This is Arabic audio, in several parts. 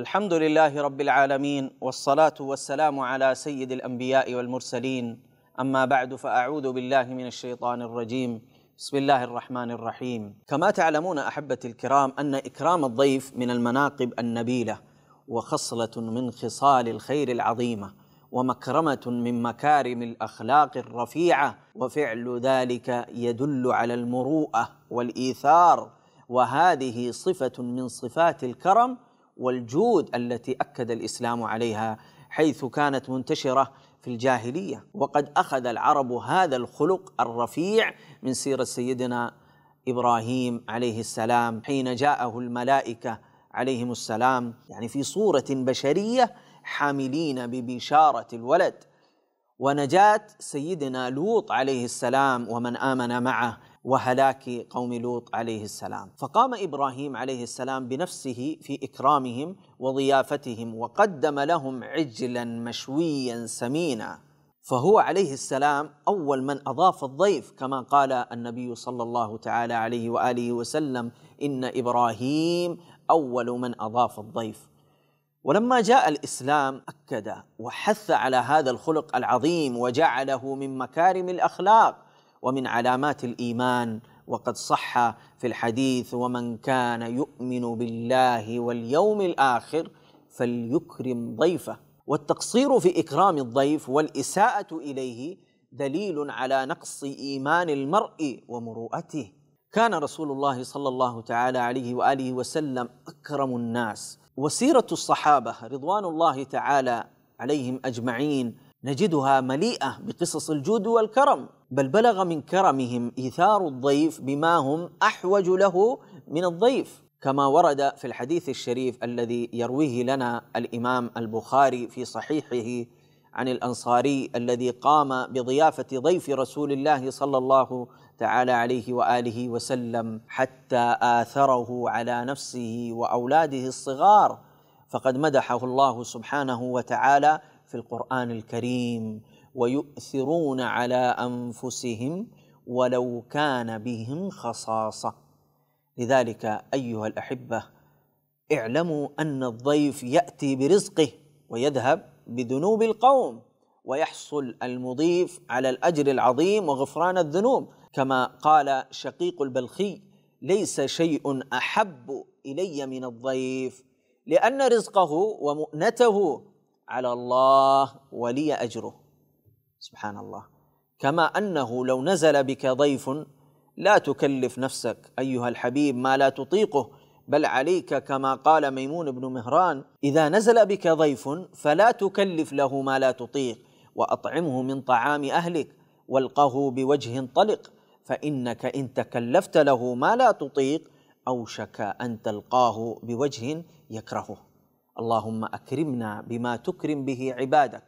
الحمد لله رب العالمين والصلاه والسلام على سيد الانبياء والمرسلين اما بعد فاعوذ بالله من الشيطان الرجيم بسم الله الرحمن الرحيم كما تعلمون احبتي الكرام ان اكرام الضيف من المناقب النبيله وخصله من خصال الخير العظيمه ومكرمه من مكارم الاخلاق الرفيعه وفعل ذلك يدل على المروءه والايثار وهذه صفه من صفات الكرم والجود التي اكد الاسلام عليها حيث كانت منتشره في الجاهليه وقد اخذ العرب هذا الخلق الرفيع من سيره سيدنا ابراهيم عليه السلام حين جاءه الملائكه عليهم السلام يعني في صوره بشريه حاملين ببشاره الولد ونجاه سيدنا لوط عليه السلام ومن امن معه وهلاك قوم لوط عليه السلام فقام ابراهيم عليه السلام بنفسه في اكرامهم وضيافتهم وقدم لهم عجلا مشويا سمينا فهو عليه السلام اول من اضاف الضيف كما قال النبي صلى الله تعالى عليه واله وسلم ان ابراهيم اول من اضاف الضيف ولما جاء الاسلام اكد وحث على هذا الخلق العظيم وجعله من مكارم الاخلاق ومن علامات الايمان وقد صح في الحديث ومن كان يؤمن بالله واليوم الاخر فليكرم ضيفه والتقصير في اكرام الضيف والاساءه اليه دليل على نقص ايمان المرء ومروءته كان رسول الله صلى الله تعالى عليه واله وسلم اكرم الناس وسيره الصحابه رضوان الله تعالى عليهم اجمعين نجدها مليئه بقصص الجود والكرم بل بلغ من كرمهم ايثار الضيف بما هم احوج له من الضيف كما ورد في الحديث الشريف الذي يرويه لنا الامام البخاري في صحيحه عن الانصاري الذي قام بضيافه ضيف رسول الله صلى الله تعالى عليه واله وسلم حتى اثره على نفسه واولاده الصغار فقد مدحه الله سبحانه وتعالى في القران الكريم ويؤثرون على انفسهم ولو كان بهم خصاصه لذلك ايها الاحبه اعلموا ان الضيف ياتي برزقه ويذهب بذنوب القوم ويحصل المضيف على الاجر العظيم وغفران الذنوب كما قال شقيق البلخي ليس شيء احب الي من الضيف لان رزقه ومؤنته على الله ولي اجره سبحان الله كما انه لو نزل بك ضيف لا تكلف نفسك ايها الحبيب ما لا تطيقه بل عليك كما قال ميمون بن مهران اذا نزل بك ضيف فلا تكلف له ما لا تطيق واطعمه من طعام اهلك والقه بوجه طلق فانك ان تكلفت له ما لا تطيق اوشك ان تلقاه بوجه يكرهه اللهم اكرمنا بما تكرم به عبادك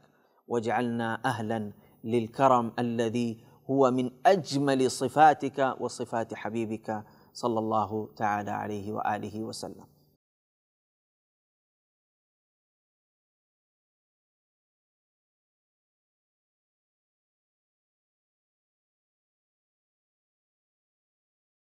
واجعلنا اهلا للكرم الذي هو من اجمل صفاتك وصفات حبيبك صلى الله تعالى عليه واله وسلم